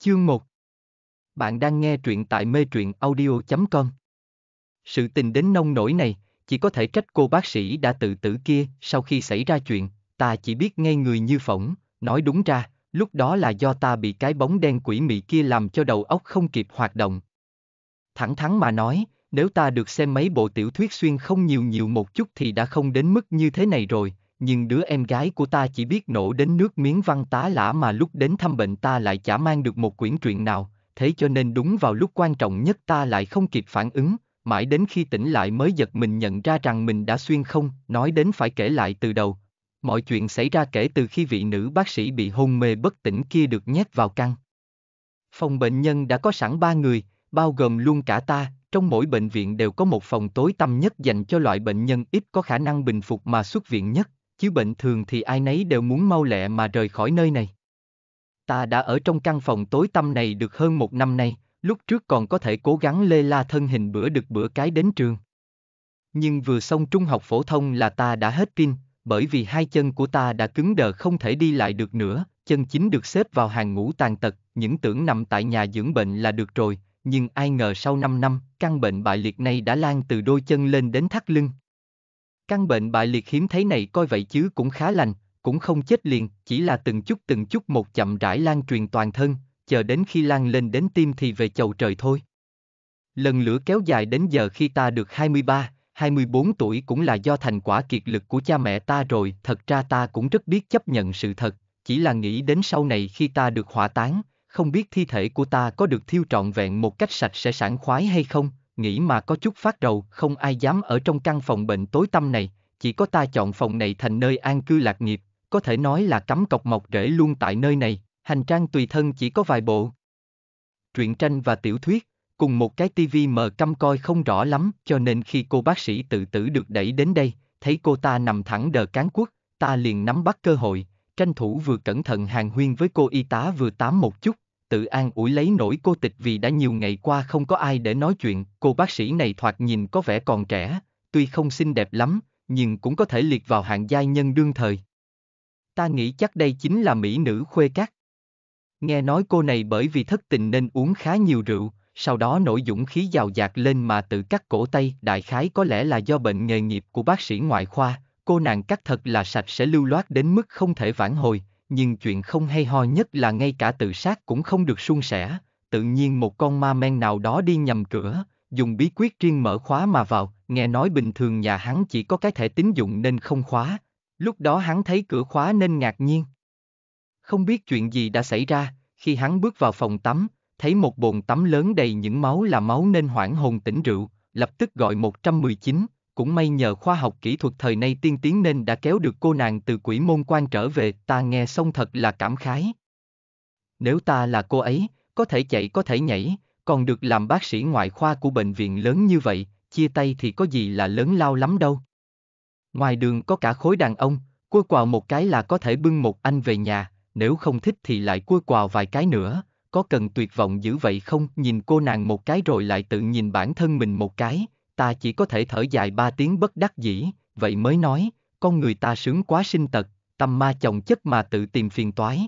Chương 1 Bạn đang nghe truyện tại mê truyện audio.com Sự tình đến nông nổi này, chỉ có thể trách cô bác sĩ đã tự tử kia sau khi xảy ra chuyện, ta chỉ biết ngay người như phỏng, nói đúng ra, lúc đó là do ta bị cái bóng đen quỷ mị kia làm cho đầu óc không kịp hoạt động. Thẳng thắn mà nói, nếu ta được xem mấy bộ tiểu thuyết xuyên không nhiều nhiều một chút thì đã không đến mức như thế này rồi, nhưng đứa em gái của ta chỉ biết nổ đến nước miếng văn tá lã mà lúc đến thăm bệnh ta lại chả mang được một quyển truyện nào, thế cho nên đúng vào lúc quan trọng nhất ta lại không kịp phản ứng, mãi đến khi tỉnh lại mới giật mình nhận ra rằng mình đã xuyên không, nói đến phải kể lại từ đầu. Mọi chuyện xảy ra kể từ khi vị nữ bác sĩ bị hôn mê bất tỉnh kia được nhét vào căn. Phòng bệnh nhân đã có sẵn ba người, bao gồm luôn cả ta, trong mỗi bệnh viện đều có một phòng tối tăm nhất dành cho loại bệnh nhân ít có khả năng bình phục mà xuất viện nhất chứ bệnh thường thì ai nấy đều muốn mau lẹ mà rời khỏi nơi này. Ta đã ở trong căn phòng tối tăm này được hơn một năm nay, lúc trước còn có thể cố gắng lê la thân hình bữa được bữa cái đến trường. Nhưng vừa xong trung học phổ thông là ta đã hết pin, bởi vì hai chân của ta đã cứng đờ không thể đi lại được nữa, chân chính được xếp vào hàng ngũ tàn tật, những tưởng nằm tại nhà dưỡng bệnh là được rồi, nhưng ai ngờ sau 5 năm, căn bệnh bại liệt này đã lan từ đôi chân lên đến thắt lưng. Căn bệnh bại liệt hiếm thấy này coi vậy chứ cũng khá lành, cũng không chết liền, chỉ là từng chút từng chút một chậm rãi lan truyền toàn thân, chờ đến khi lan lên đến tim thì về chầu trời thôi. Lần lửa kéo dài đến giờ khi ta được 23, 24 tuổi cũng là do thành quả kiệt lực của cha mẹ ta rồi, thật ra ta cũng rất biết chấp nhận sự thật, chỉ là nghĩ đến sau này khi ta được hỏa táng, không biết thi thể của ta có được thiêu trọn vẹn một cách sạch sẽ sảng khoái hay không, nghĩ mà có chút phát đầu, không ai dám ở trong căn phòng bệnh tối tăm này, chỉ có ta chọn phòng này thành nơi an cư lạc nghiệp, có thể nói là cắm cọc mọc rễ luôn tại nơi này, hành trang tùy thân chỉ có vài bộ. Truyện tranh và tiểu thuyết, cùng một cái tivi mờ căm coi không rõ lắm, cho nên khi cô bác sĩ tự tử được đẩy đến đây, thấy cô ta nằm thẳng đờ cán quốc, ta liền nắm bắt cơ hội, tranh thủ vừa cẩn thận hàng huyên với cô y tá vừa tám một chút, tự an ủi lấy nỗi cô tịch vì đã nhiều ngày qua không có ai để nói chuyện, cô bác sĩ này thoạt nhìn có vẻ còn trẻ, tuy không xinh đẹp lắm, nhưng cũng có thể liệt vào hạng giai nhân đương thời. Ta nghĩ chắc đây chính là mỹ nữ khuê cát. Nghe nói cô này bởi vì thất tình nên uống khá nhiều rượu, sau đó nổi dũng khí giàu dạt lên mà tự cắt cổ tay, đại khái có lẽ là do bệnh nghề nghiệp của bác sĩ ngoại khoa, cô nàng cắt thật là sạch sẽ lưu loát đến mức không thể vãn hồi, nhưng chuyện không hay ho nhất là ngay cả tự sát cũng không được suôn sẻ, tự nhiên một con ma men nào đó đi nhầm cửa, dùng bí quyết riêng mở khóa mà vào, nghe nói bình thường nhà hắn chỉ có cái thẻ tín dụng nên không khóa, lúc đó hắn thấy cửa khóa nên ngạc nhiên. Không biết chuyện gì đã xảy ra, khi hắn bước vào phòng tắm, thấy một bồn tắm lớn đầy những máu là máu nên hoảng hồn tỉnh rượu, lập tức gọi 119, cũng may nhờ khoa học kỹ thuật thời nay tiên tiến nên đã kéo được cô nàng từ quỷ môn quan trở về, ta nghe xong thật là cảm khái. Nếu ta là cô ấy, có thể chạy có thể nhảy, còn được làm bác sĩ ngoại khoa của bệnh viện lớn như vậy, chia tay thì có gì là lớn lao lắm đâu. Ngoài đường có cả khối đàn ông, cua quào một cái là có thể bưng một anh về nhà, nếu không thích thì lại cua quào vài cái nữa, có cần tuyệt vọng dữ vậy không? Nhìn cô nàng một cái rồi lại tự nhìn bản thân mình một cái, ta chỉ có thể thở dài ba tiếng bất đắc dĩ, vậy mới nói, con người ta sướng quá sinh tật, tâm ma chồng chất mà tự tìm phiền toái.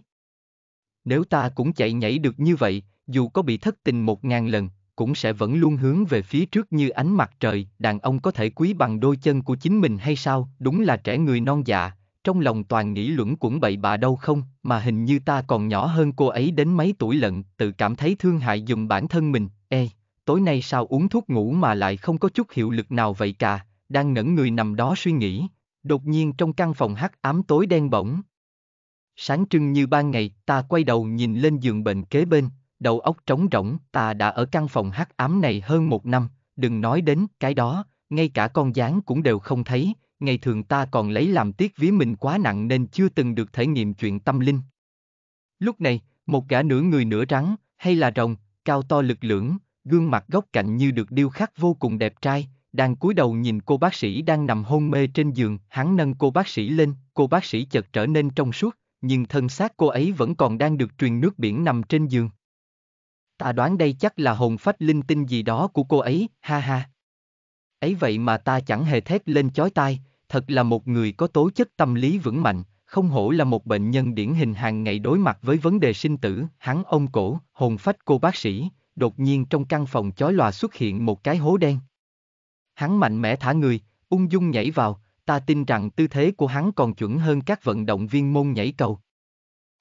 Nếu ta cũng chạy nhảy được như vậy, dù có bị thất tình một ngàn lần, cũng sẽ vẫn luôn hướng về phía trước như ánh mặt trời, đàn ông có thể quý bằng đôi chân của chính mình hay sao, đúng là trẻ người non dạ, trong lòng toàn nghĩ luẩn quẩn bậy bạ đâu không, mà hình như ta còn nhỏ hơn cô ấy đến mấy tuổi lận, tự cảm thấy thương hại dùng bản thân mình, e tối nay sao uống thuốc ngủ mà lại không có chút hiệu lực nào vậy cả, đang ngẩn người nằm đó suy nghĩ, đột nhiên trong căn phòng hắc ám tối đen bỗng. Sáng trưng như ban ngày, ta quay đầu nhìn lên giường bệnh kế bên, đầu óc trống rỗng, ta đã ở căn phòng hắc ám này hơn một năm, đừng nói đến cái đó, ngay cả con dáng cũng đều không thấy, ngày thường ta còn lấy làm tiếc ví mình quá nặng nên chưa từng được thể nghiệm chuyện tâm linh. Lúc này, một gã nửa người nửa rắn, hay là rồng, cao to lực lưỡng, gương mặt góc cạnh như được điêu khắc vô cùng đẹp trai, đang cúi đầu nhìn cô bác sĩ đang nằm hôn mê trên giường, hắn nâng cô bác sĩ lên, cô bác sĩ chợt trở nên trong suốt, nhưng thân xác cô ấy vẫn còn đang được truyền nước biển nằm trên giường. Ta đoán đây chắc là hồn phách linh tinh gì đó của cô ấy, ha ha. Ấy vậy mà ta chẳng hề thét lên chói tai, thật là một người có tố chất tâm lý vững mạnh, không hổ là một bệnh nhân điển hình hàng ngày đối mặt với vấn đề sinh tử, hắn ông cổ, hồn phách cô bác sĩ, đột nhiên trong căn phòng chói lòa xuất hiện một cái hố đen. Hắn mạnh mẽ thả người, ung dung nhảy vào, ta tin rằng tư thế của hắn còn chuẩn hơn các vận động viên môn nhảy cầu.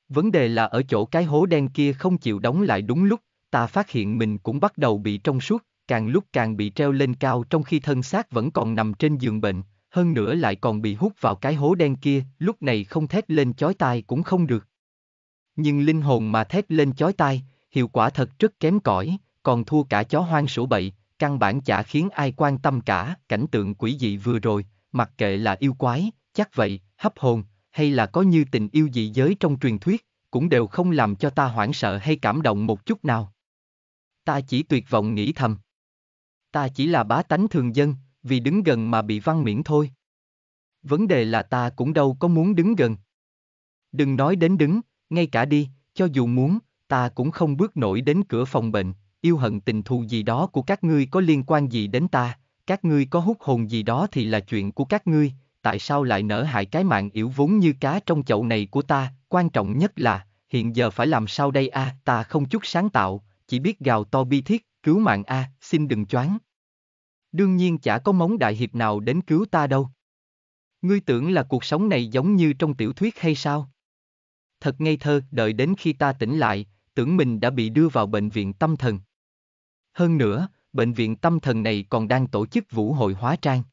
Vấn đề là ở chỗ cái hố đen kia không chịu đóng lại đúng lúc, ta phát hiện mình cũng bắt đầu bị trong suốt, càng lúc càng bị treo lên cao trong khi thân xác vẫn còn nằm trên giường bệnh, hơn nữa lại còn bị hút vào cái hố đen kia, lúc này không thét lên chói tai cũng không được. Nhưng linh hồn mà thét lên chói tai, hiệu quả thật rất kém cỏi, còn thua cả chó hoang sổ bậy, căn bản chả khiến ai quan tâm cả, cảnh tượng quỷ dị vừa rồi, mặc kệ là yêu quái, chắc vậy, hấp hồn, hay là có như tình yêu dị giới trong truyền thuyết, cũng đều không làm cho ta hoảng sợ hay cảm động một chút nào. Ta chỉ tuyệt vọng nghĩ thầm. Ta chỉ là bá tánh thường dân, vì đứng gần mà bị văn miễn thôi. Vấn đề là ta cũng đâu có muốn đứng gần. Đừng nói đến đứng, ngay cả đi, cho dù muốn, ta cũng không bước nổi đến cửa phòng bệnh, yêu hận tình thù gì đó của các ngươi có liên quan gì đến ta, các ngươi có hút hồn gì đó thì là chuyện của các ngươi, tại sao lại nỡ hại cái mạng yếu vốn như cá trong chậu này của ta, quan trọng nhất là, hiện giờ phải làm sao đây a, à? ta không chút sáng tạo, chỉ biết gào to bi thiết, cứu mạng a, à, xin đừng choáng. Đương nhiên chả có móng đại hiệp nào đến cứu ta đâu. Ngươi tưởng là cuộc sống này giống như trong tiểu thuyết hay sao? Thật ngây thơ, đợi đến khi ta tỉnh lại, tưởng mình đã bị đưa vào bệnh viện tâm thần. Hơn nữa, bệnh viện tâm thần này còn đang tổ chức vũ hội hóa trang.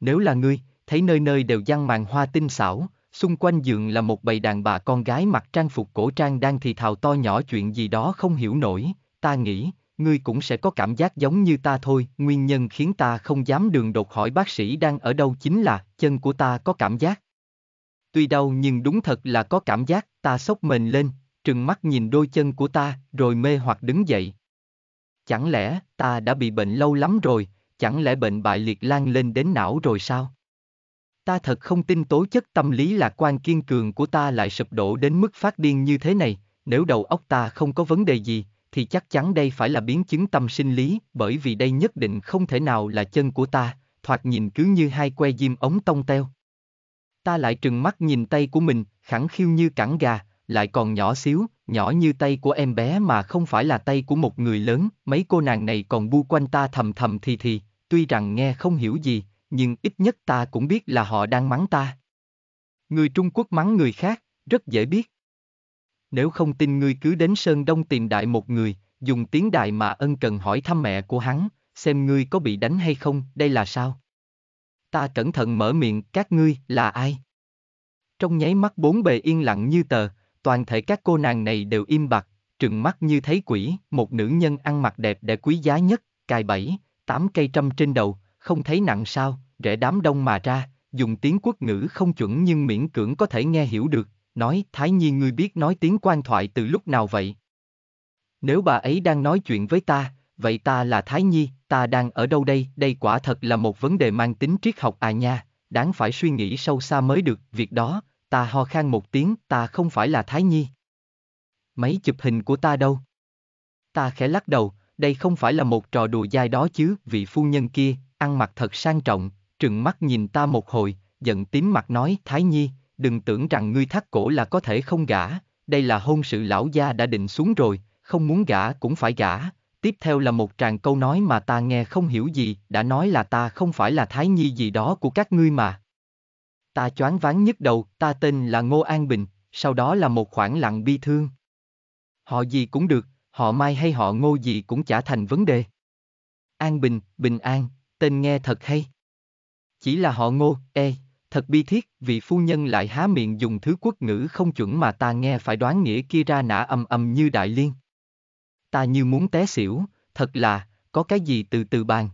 Nếu là ngươi, thấy nơi nơi đều giăng màn hoa tinh xảo, xung quanh giường là một bầy đàn bà con gái mặc trang phục cổ trang đang thì thào to nhỏ chuyện gì đó không hiểu nổi, ta nghĩ, ngươi cũng sẽ có cảm giác giống như ta thôi, nguyên nhân khiến ta không dám đường đột hỏi bác sĩ đang ở đâu chính là chân của ta có cảm giác. Tuy đau nhưng đúng thật là có cảm giác, ta sốc mình lên, trừng mắt nhìn đôi chân của ta, rồi mê hoặc đứng dậy. Chẳng lẽ, ta đã bị bệnh lâu lắm rồi, chẳng lẽ bệnh bại liệt lan lên đến não rồi sao? Ta thật không tin tố chất tâm lý lạc quan kiên cường của ta lại sụp đổ đến mức phát điên như thế này, nếu đầu óc ta không có vấn đề gì, thì chắc chắn đây phải là biến chứng tâm sinh lý, bởi vì đây nhất định không thể nào là chân của ta, thoạt nhìn cứ như hai que diêm ống tông teo. Ta lại trừng mắt nhìn tay của mình, khẳng khiu như cẳng gà, lại còn nhỏ xíu, nhỏ như tay của em bé mà không phải là tay của một người lớn, mấy cô nàng này còn bu quanh ta thầm thầm thì thì, tuy rằng nghe không hiểu gì, nhưng ít nhất ta cũng biết là họ đang mắng ta. Người Trung Quốc mắng người khác, rất dễ biết. Nếu không tin ngươi cứ đến Sơn Đông tìm đại một người, dùng tiếng đại mà ân cần hỏi thăm mẹ của hắn, xem ngươi có bị đánh hay không, đây là sao? Ta cẩn thận mở miệng, các ngươi là ai? Trong nháy mắt bốn bề yên lặng như tờ, toàn thể các cô nàng này đều im bặt, trừng mắt như thấy quỷ, một nữ nhân ăn mặc đẹp để quý giá nhất, cài bảy, tám cây trăm trên đầu, không thấy nặng sao, rẽ đám đông mà ra, dùng tiếng quốc ngữ không chuẩn nhưng miễn cưỡng có thể nghe hiểu được, nói Thái Nhi ngươi biết nói tiếng quan thoại từ lúc nào vậy? Nếu bà ấy đang nói chuyện với ta, vậy ta là Thái Nhi, ta đang ở đâu đây? Đây quả thật là một vấn đề mang tính triết học à nha, đáng phải suy nghĩ sâu xa mới được, việc đó, ta ho khan một tiếng, ta không phải là Thái Nhi. mấy chụp hình của ta đâu? Ta khẽ lắc đầu, đây không phải là một trò đùa dai đó chứ, vị phu nhân kia, ăn mặc thật sang trọng, trừng mắt nhìn ta một hồi, giận tím mặt nói, Thái Nhi, đừng tưởng rằng ngươi thắt cổ là có thể không gả, đây là hôn sự lão gia đã định xuống rồi, không muốn gả cũng phải gả. Tiếp theo là một tràng câu nói mà ta nghe không hiểu gì, đã nói là ta không phải là Thái Nhi gì đó của các ngươi mà ta choáng váng nhức đầu, ta tên là Ngô An Bình, sau đó là một khoảng lặng bi thương. Họ gì cũng được, họ Mai hay họ Ngô gì cũng chả thành vấn đề. An Bình, Bình An, tên nghe thật hay. Chỉ là họ Ngô, e, thật bi thiết, vị phu nhân lại há miệng dùng thứ quốc ngữ không chuẩn mà ta nghe phải đoán nghĩa kia ra nã âm âm như đại liên. Ta như muốn té xỉu, thật là, có cái gì từ từ bàn.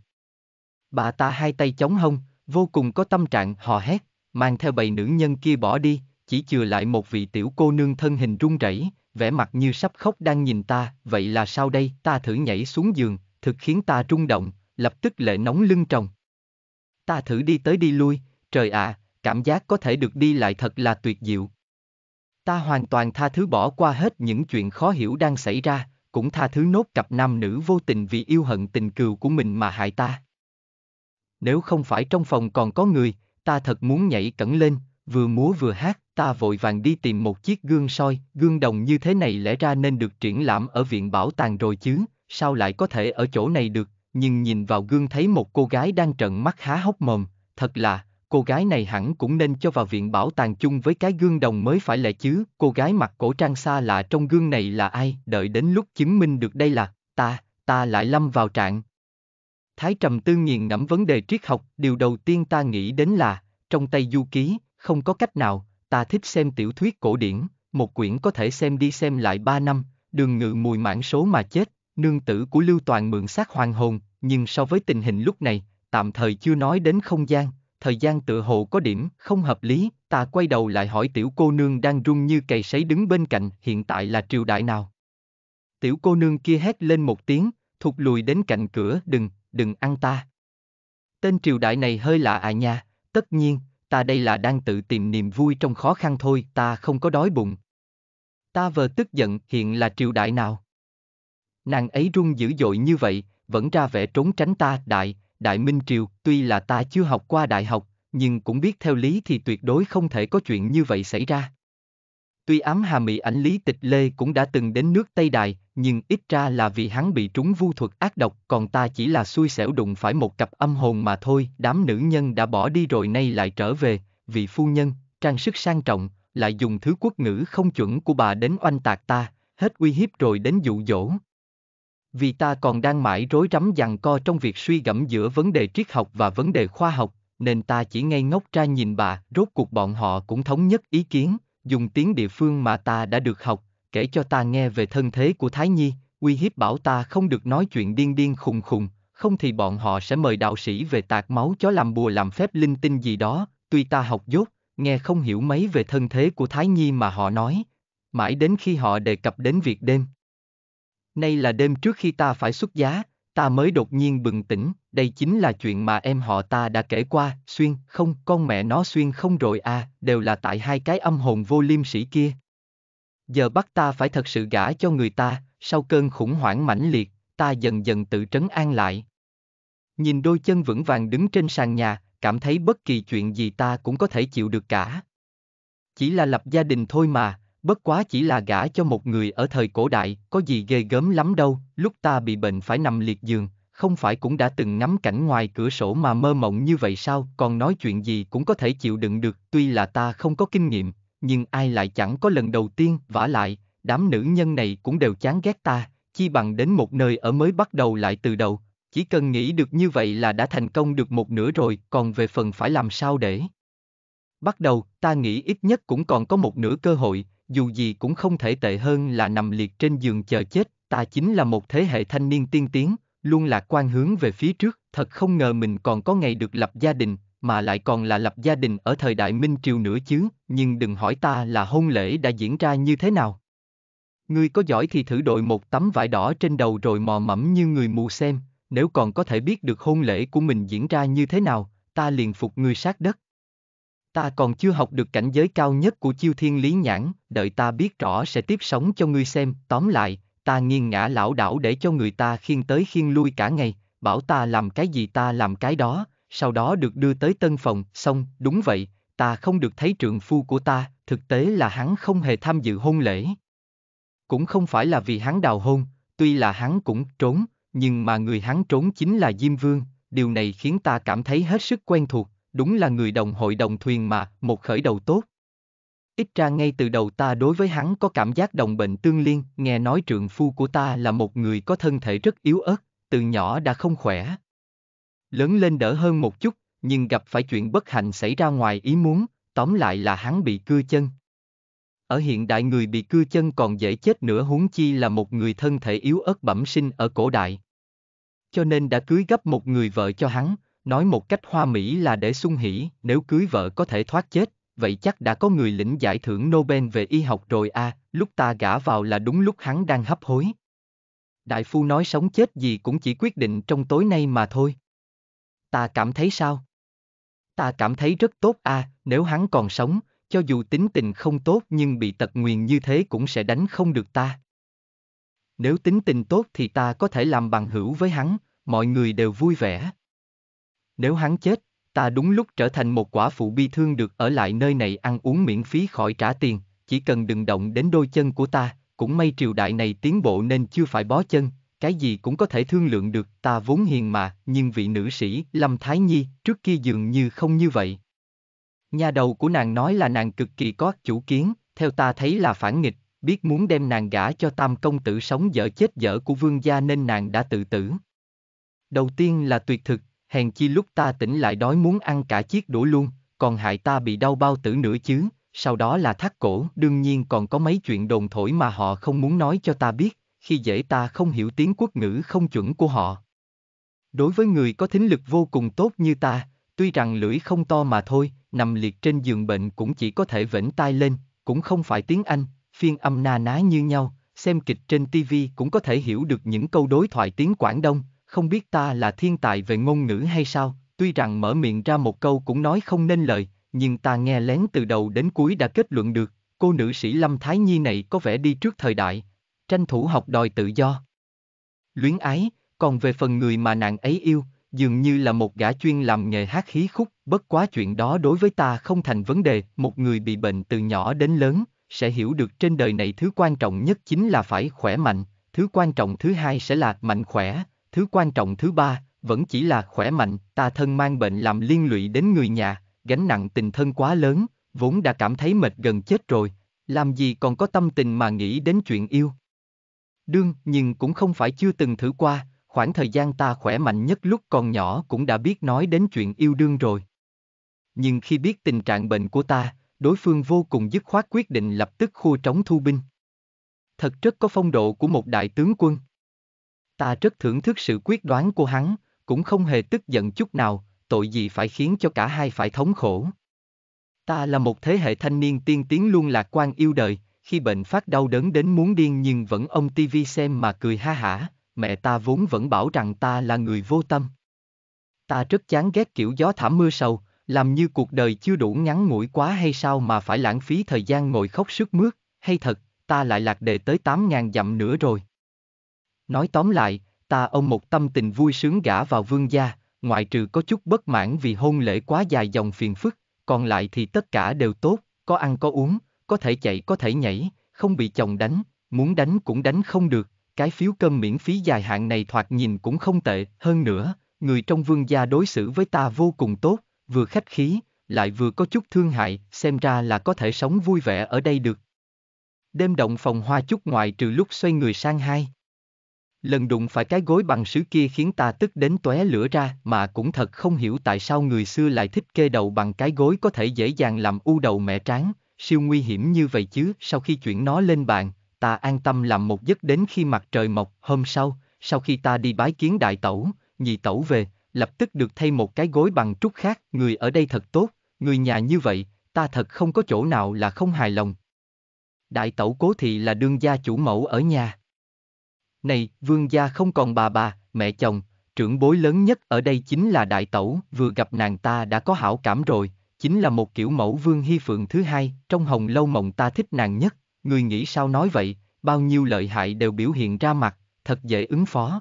Bà ta hai tay chống hông, vô cùng có tâm trạng họ hét mang theo bầy nữ nhân kia bỏ đi, chỉ chừa lại một vị tiểu cô nương thân hình run rẩy, vẻ mặt như sắp khóc đang nhìn ta, vậy là sao đây, ta thử nhảy xuống giường, thực khiến ta rung động, lập tức lệ nóng lưng tròng. Ta thử đi tới đi lui, trời ạ, à, cảm giác có thể được đi lại thật là tuyệt diệu. Ta hoàn toàn tha thứ bỏ qua hết những chuyện khó hiểu đang xảy ra, cũng tha thứ nốt cặp nam nữ vô tình vì yêu hận tình cừu của mình mà hại ta. Nếu không phải trong phòng còn có người, ta thật muốn nhảy cẩn lên, vừa múa vừa hát, ta vội vàng đi tìm một chiếc gương soi, gương đồng như thế này lẽ ra nên được triển lãm ở viện bảo tàng rồi chứ, sao lại có thể ở chỗ này được, nhưng nhìn vào gương thấy một cô gái đang trợn mắt há hốc mồm, thật là, cô gái này hẳn cũng nên cho vào viện bảo tàng chung với cái gương đồng mới phải lẽ chứ, cô gái mặc cổ trang xa lạ trong gương này là ai, đợi đến lúc chứng minh được đây là, ta, ta lại lâm vào trạng, Thái Trầm Tư nghiền ngẫm vấn đề triết học, điều đầu tiên ta nghĩ đến là, trong tay du ký, không có cách nào, ta thích xem tiểu thuyết cổ điển, một quyển có thể xem đi xem lại ba năm, đường ngự mùi mãn số mà chết, nương tử của Lưu Toàn mượn xác hoàng hồn, nhưng so với tình hình lúc này, tạm thời chưa nói đến không gian, thời gian tự hồ có điểm không hợp lý, ta quay đầu lại hỏi tiểu cô nương đang run như cày sấy đứng bên cạnh, hiện tại là triều đại nào? Tiểu cô nương kia hét lên một tiếng, thụt lùi đến cạnh cửa, đừng, đừng ăn ta. Tên triều đại này hơi lạ à nha, tất nhiên, ta đây là đang tự tìm niềm vui trong khó khăn thôi, ta không có đói bụng. Ta vờ tức giận hiện là triều đại nào. Nàng ấy run dữ dội như vậy, vẫn ra vẻ trốn tránh ta, đại, đại minh triều, tuy là ta chưa học qua đại học, nhưng cũng biết theo lý thì tuyệt đối không thể có chuyện như vậy xảy ra. Tuy ám hà mị ảnh Lý Tịch Lê cũng đã từng đến nước Tây Đại nhưng ít ra là vì hắn bị trúng vu thuật ác độc, còn ta chỉ là xui xẻo đụng phải một cặp âm hồn mà thôi. Đám nữ nhân đã bỏ đi rồi nay lại trở về, vị phu nhân, trang sức sang trọng, lại dùng thứ quốc ngữ không chuẩn của bà đến oanh tạc ta, hết uy hiếp rồi đến dụ dỗ. Vì ta còn đang mãi rối rắm dằn co trong việc suy gẫm giữa vấn đề triết học và vấn đề khoa học, nên ta chỉ ngây ngốc ra nhìn bà, rốt cuộc bọn họ cũng thống nhất ý kiến, dùng tiếng địa phương mà ta đã được học, kể cho ta nghe về thân thế của Thái Nhi, uy hiếp bảo ta không được nói chuyện điên điên khùng khùng, không thì bọn họ sẽ mời đạo sĩ về tạc máu cho làm bùa làm phép linh tinh gì đó, tuy ta học dốt, nghe không hiểu mấy về thân thế của Thái Nhi mà họ nói, mãi đến khi họ đề cập đến việc đêm. Nay là đêm trước khi ta phải xuất giá, ta mới đột nhiên bừng tỉnh, đây chính là chuyện mà em họ ta đã kể qua, xuyên, không, con mẹ nó xuyên không rồi à, đều là tại hai cái âm hồn vô liêm sĩ kia giờ bắt ta phải thật sự gả cho người ta, sau cơn khủng hoảng mãnh liệt, ta dần dần tự trấn an lại. Nhìn đôi chân vững vàng đứng trên sàn nhà, cảm thấy bất kỳ chuyện gì ta cũng có thể chịu được cả. Chỉ là lập gia đình thôi mà, bất quá chỉ là gả cho một người ở thời cổ đại, có gì ghê gớm lắm đâu, lúc ta bị bệnh phải nằm liệt giường, không phải cũng đã từng ngắm cảnh ngoài cửa sổ mà mơ mộng như vậy sao, còn nói chuyện gì cũng có thể chịu đựng được, tuy là ta không có kinh nghiệm, nhưng ai lại chẳng có lần đầu tiên, vả lại, đám nữ nhân này cũng đều chán ghét ta, chi bằng đến một nơi ở mới bắt đầu lại từ đầu, chỉ cần nghĩ được như vậy là đã thành công được một nửa rồi, còn về phần phải làm sao để. Bắt đầu, ta nghĩ ít nhất cũng còn có một nửa cơ hội, dù gì cũng không thể tệ hơn là nằm liệt trên giường chờ chết, ta chính là một thế hệ thanh niên tiên tiến, luôn lạc quan hướng về phía trước, thật không ngờ mình còn có ngày được lập gia đình, mà lại còn là lập gia đình ở thời đại Minh Triều nữa chứ, nhưng đừng hỏi ta là hôn lễ đã diễn ra như thế nào. Ngươi có giỏi thì thử đội một tấm vải đỏ trên đầu rồi mò mẫm như người mù xem, nếu còn có thể biết được hôn lễ của mình diễn ra như thế nào, ta liền phục ngươi sát đất. Ta còn chưa học được cảnh giới cao nhất của chiêu thiên lý nhãn, đợi ta biết rõ sẽ tiếp sống cho ngươi xem, tóm lại, ta nghiêng ngã lão đảo để cho người ta khiên tới khiên lui cả ngày, bảo ta làm cái gì ta làm cái đó, sau đó được đưa tới tân phòng, xong, đúng vậy, ta không được thấy trượng phu của ta, thực tế là hắn không hề tham dự hôn lễ. Cũng không phải là vì hắn đào hôn, tuy là hắn cũng trốn, nhưng mà người hắn trốn chính là Diêm Vương, điều này khiến ta cảm thấy hết sức quen thuộc, đúng là người đồng hội đồng thuyền mà, một khởi đầu tốt. Ít ra ngay từ đầu ta đối với hắn có cảm giác đồng bệnh tương liên, nghe nói trượng phu của ta là một người có thân thể rất yếu ớt, từ nhỏ đã không khỏe, lớn lên đỡ hơn một chút, nhưng gặp phải chuyện bất hạnh xảy ra ngoài ý muốn, tóm lại là hắn bị cưa chân. Ở hiện đại người bị cưa chân còn dễ chết nữa huống chi là một người thân thể yếu ớt bẩm sinh ở cổ đại. Cho nên đã cưới gấp một người vợ cho hắn, nói một cách hoa mỹ là để sung hỉ, nếu cưới vợ có thể thoát chết, vậy chắc đã có người lĩnh giải thưởng Nobel về y học rồi à, lúc ta gả vào là đúng lúc hắn đang hấp hối. Đại phu nói sống chết gì cũng chỉ quyết định trong tối nay mà thôi. Ta cảm thấy sao? Ta cảm thấy rất tốt à, nếu hắn còn sống, cho dù tính tình không tốt nhưng bị tật nguyền như thế cũng sẽ đánh không được ta. Nếu tính tình tốt thì ta có thể làm bằng hữu với hắn, mọi người đều vui vẻ. Nếu hắn chết, ta đúng lúc trở thành một quả phụ bi thương được ở lại nơi này ăn uống miễn phí khỏi trả tiền, chỉ cần đừng động đến đôi chân của ta, cũng may triều đại này tiến bộ nên chưa phải bó chân, cái gì cũng có thể thương lượng được, ta vốn hiền mà, nhưng vị nữ sĩ, Lâm Thái Nhi, trước kia dường như không như vậy. Nhà đầu của nàng nói là nàng cực kỳ có chủ kiến, theo ta thấy là phản nghịch, biết muốn đem nàng gả cho tam công tử sống dở chết dở của vương gia nên nàng đã tự tử. Đầu tiên là tuyệt thực, hèn chi lúc ta tỉnh lại đói muốn ăn cả chiếc đũa luôn, còn hại ta bị đau bao tử nữa chứ, sau đó là thắt cổ, đương nhiên còn có mấy chuyện đồn thổi mà họ không muốn nói cho ta biết, khi dễ ta không hiểu tiếng quốc ngữ không chuẩn của họ. Đối với người có thính lực vô cùng tốt như ta, tuy rằng lưỡi không to mà thôi, nằm liệt trên giường bệnh cũng chỉ có thể vểnh tai lên, cũng không phải tiếng Anh, phiên âm na ná như nhau, xem kịch trên TV cũng có thể hiểu được những câu đối thoại tiếng Quảng Đông, không biết ta là thiên tài về ngôn ngữ hay sao, tuy rằng mở miệng ra một câu cũng nói không nên lời, nhưng ta nghe lén từ đầu đến cuối đã kết luận được, cô nữ sĩ Lâm Thái Nhi này có vẻ đi trước thời đại, tranh thủ học đòi tự do. Luyến ái, còn về phần người mà nàng ấy yêu, dường như là một gã chuyên làm nghề hát khí khúc, bất quá chuyện đó đối với ta không thành vấn đề, một người bị bệnh từ nhỏ đến lớn, sẽ hiểu được trên đời này thứ quan trọng nhất chính là phải khỏe mạnh, thứ quan trọng thứ hai sẽ là mạnh khỏe, thứ quan trọng thứ ba, vẫn chỉ là khỏe mạnh, ta thân mang bệnh làm liên lụy đến người nhà, gánh nặng tình thân quá lớn, vốn đã cảm thấy mệt gần chết rồi, làm gì còn có tâm tình mà nghĩ đến chuyện yêu. Đương, nhưng cũng không phải chưa từng thử qua, khoảng thời gian ta khỏe mạnh nhất lúc còn nhỏ cũng đã biết nói đến chuyện yêu đương rồi. Nhưng khi biết tình trạng bệnh của ta, đối phương vô cùng dứt khoát quyết định lập tức khu trống thu binh. Thật rất có phong độ của một đại tướng quân. Ta rất thưởng thức sự quyết đoán của hắn, cũng không hề tức giận chút nào, tội gì phải khiến cho cả hai phải thống khổ. Ta là một thế hệ thanh niên tiên tiến luôn lạc quan yêu đời, khi bệnh phát đau đớn đến muốn điên nhưng vẫn ông TV xem mà cười ha hả, mẹ ta vốn vẫn bảo rằng ta là người vô tâm. Ta rất chán ghét kiểu gió thảm mưa sầu, làm như cuộc đời chưa đủ ngắn ngủi quá hay sao mà phải lãng phí thời gian ngồi khóc sức mướt, hay thật, ta lại lạc đề tới 8.000 dặm nữa rồi. Nói tóm lại, ta ông một tâm tình vui sướng gả vào vương gia, ngoại trừ có chút bất mãn vì hôn lễ quá dài dòng phiền phức, còn lại thì tất cả đều tốt, có ăn có uống, có thể chạy có thể nhảy, không bị chồng đánh, muốn đánh cũng đánh không được, cái phiếu cơm miễn phí dài hạn này thoạt nhìn cũng không tệ, hơn nữa, người trong vương gia đối xử với ta vô cùng tốt, vừa khách khí, lại vừa có chút thương hại, xem ra là có thể sống vui vẻ ở đây được. Đêm động phòng hoa chút ngoài trừ lúc xoay người sang hai. Lần đụng phải cái gối bằng sứ kia khiến ta tức đến tóe lửa ra mà cũng thật không hiểu tại sao người xưa lại thích kê đầu bằng cái gối có thể dễ dàng làm u đầu mẹ tráng, siêu nguy hiểm như vậy chứ, sau khi chuyển nó lên bàn, ta an tâm làm một giấc đến khi mặt trời mọc, hôm sau, sau khi ta đi bái kiến đại tẩu, nhị tẩu về, lập tức được thay một cái gối bằng trúc khác, người ở đây thật tốt, người nhà như vậy, ta thật không có chỗ nào là không hài lòng. Đại tẩu cố thị là đương gia chủ mẫu ở nhà. Này, vương gia không còn bà bà, mẹ chồng, trưởng bối lớn nhất ở đây chính là đại tẩu, vừa gặp nàng ta đã có hảo cảm rồi, chính là một kiểu mẫu vương hy phượng thứ hai, trong hồng lâu mộng ta thích nàng nhất, người nghĩ sao nói vậy, bao nhiêu lợi hại đều biểu hiện ra mặt, thật dễ ứng phó.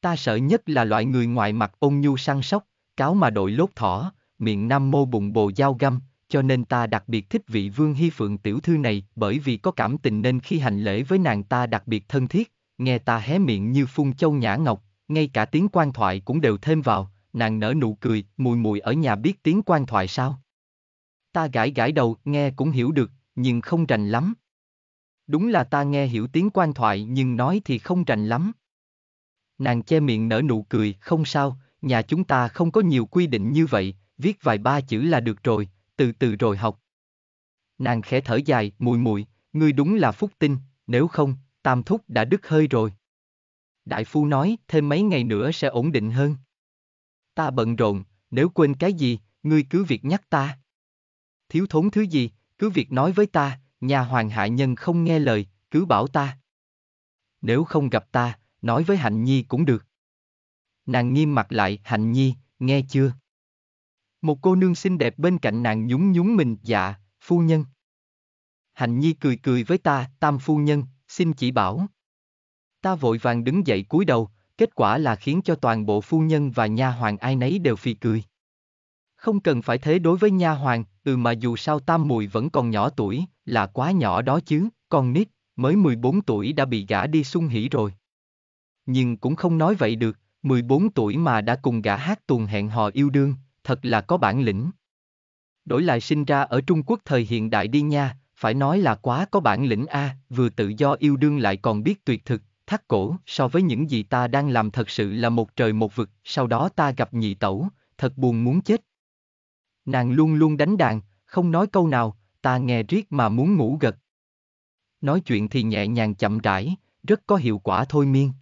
Ta sợ nhất là loại người ngoài mặt ôn nhu săn sóc, cáo mà đội lốt thỏ, miệng nam mô bụng bồ dao găm, cho nên ta đặc biệt thích vị vương hy phượng tiểu thư này bởi vì có cảm tình nên khi hành lễ với nàng ta đặc biệt thân thiết, nghe ta hé miệng như phun châu nhã ngọc, ngay cả tiếng quan thoại cũng đều thêm vào, nàng nở nụ cười, mùi mùi ở nhà biết tiếng quan thoại sao? Ta gãi gãi đầu, nghe cũng hiểu được, nhưng không rành lắm. Đúng là ta nghe hiểu tiếng quan thoại nhưng nói thì không rành lắm. Nàng che miệng nở nụ cười, không sao, nhà chúng ta không có nhiều quy định như vậy, viết vài ba chữ là được rồi, từ từ rồi học. Nàng khẽ thở dài, mùi mùi, ngươi đúng là phúc tinh, nếu không, tam thúc đã đứt hơi rồi. Đại phu nói, thêm mấy ngày nữa sẽ ổn định hơn ta bận rộn, nếu quên cái gì, ngươi cứ việc nhắc ta. Thiếu thốn thứ gì, cứ việc nói với ta, nhà hoàng hạ nhân không nghe lời, cứ bảo ta. Nếu không gặp ta, nói với Hạnh Nhi cũng được. Nàng nghiêm mặt lại, Hạnh Nhi, nghe chưa? Một cô nương xinh đẹp bên cạnh nàng nhún nhún mình, dạ, phu nhân. Hạnh Nhi cười cười với ta, tam phu nhân, xin chỉ bảo. Ta vội vàng đứng dậy cúi đầu, kết quả là khiến cho toàn bộ phu nhân và nha hoàng ai nấy đều phì cười. Không cần phải thế đối với nha hoàng, ừ mà dù sao tam mùi vẫn còn nhỏ tuổi, là quá nhỏ đó chứ, con nít, mới 14 tuổi đã bị gả đi sung hỉ rồi. Nhưng cũng không nói vậy được, 14 tuổi mà đã cùng gã hát tuồng hẹn hò yêu đương, thật là có bản lĩnh. Đổi lại sinh ra ở Trung Quốc thời hiện đại đi nha, phải nói là quá có bản lĩnh a, à, vừa tự do yêu đương lại còn biết tuyệt thực, thắt cổ so với những gì ta đang làm thật sự là một trời một vực, sau đó ta gặp nhị tẩu, thật buồn muốn chết. Nàng luôn luôn đánh đàn, không nói câu nào, ta nghe riết mà muốn ngủ gật. Nói chuyện thì nhẹ nhàng chậm rãi, rất có hiệu quả thôi miên.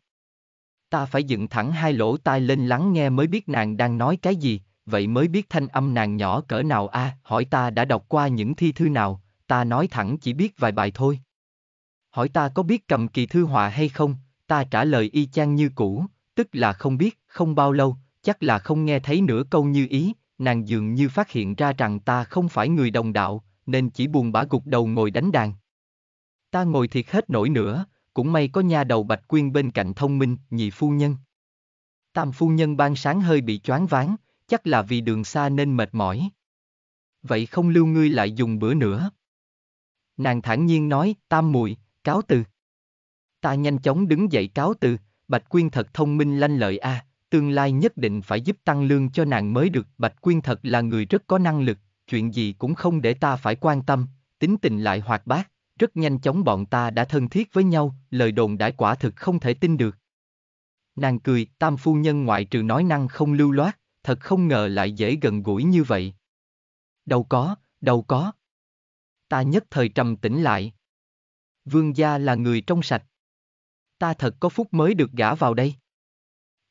Ta phải dựng thẳng hai lỗ tai lên lắng nghe mới biết nàng đang nói cái gì, vậy mới biết thanh âm nàng nhỏ cỡ nào a, à, hỏi ta đã đọc qua những thi thư nào, ta nói thẳng chỉ biết vài bài thôi hỏi ta có biết cầm kỳ thư họa hay không, ta trả lời y chang như cũ, tức là không biết, không bao lâu, chắc là không nghe thấy nửa câu như ý, nàng dường như phát hiện ra rằng ta không phải người đồng đạo, nên chỉ buồn bã gục đầu ngồi đánh đàn. Ta ngồi thiệt hết nổi nữa, cũng may có nha đầu Bạch Quyên bên cạnh thông minh, nhị phu nhân. Tam phu nhân ban sáng hơi bị choáng váng, chắc là vì đường xa nên mệt mỏi. Vậy không lưu ngươi lại dùng bữa nữa. Nàng thản nhiên nói, tam muội Cáo từ. Ta nhanh chóng đứng dậy cáo từ, Bạch Quyên thật thông minh lanh lợi a, à, tương lai nhất định phải giúp tăng lương cho nàng mới được. Bạch Quyên thật là người rất có năng lực, chuyện gì cũng không để ta phải quan tâm, tính tình lại hoạt bát, rất nhanh chóng bọn ta đã thân thiết với nhau, lời đồn đã quả thực không thể tin được. Nàng cười, tam phu nhân ngoại trừ nói năng không lưu loát, thật không ngờ lại dễ gần gũi như vậy. Đâu có, đâu có. Ta nhất thời trầm tĩnh lại. Vương gia là người trong sạch. Ta thật có phúc mới được gả vào đây.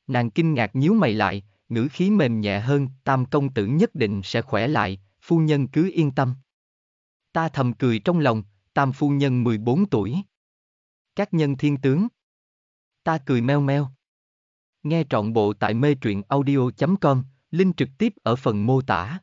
Nàng kinh ngạc nhíu mày lại, ngữ khí mềm nhẹ hơn, tam công tử nhất định sẽ khỏe lại, phu nhân cứ yên tâm. Ta thầm cười trong lòng, tam phu nhân 14 tuổi. Các nhân thiên tướng. Ta cười meo meo. Nghe trọn bộ tại mê truyện audio.com, link trực tiếp ở phần mô tả.